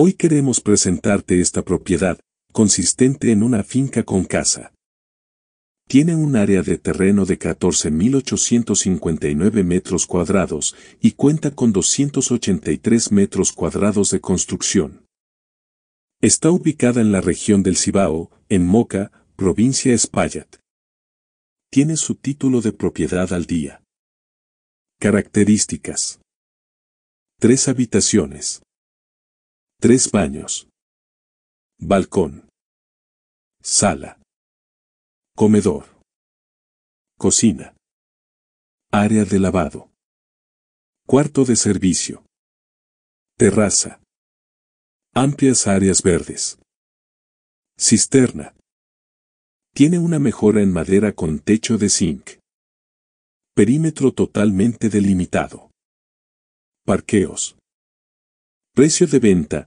Hoy queremos presentarte esta propiedad, consistente en una finca con casa. Tiene un área de terreno de 14.859 metros cuadrados y cuenta con 283 metros cuadrados de construcción. Está ubicada en la región del Cibao, en Moca, provincia Espaillat. Tiene su título de propiedad al día. Características. Tres habitaciones. Tres baños. Balcón. Sala. Comedor. Cocina. Área de lavado. Cuarto de servicio. Terraza. Amplias áreas verdes. Cisterna. Tiene una mejora en madera con techo de zinc. Perímetro totalmente delimitado. Parqueos. Precio de venta,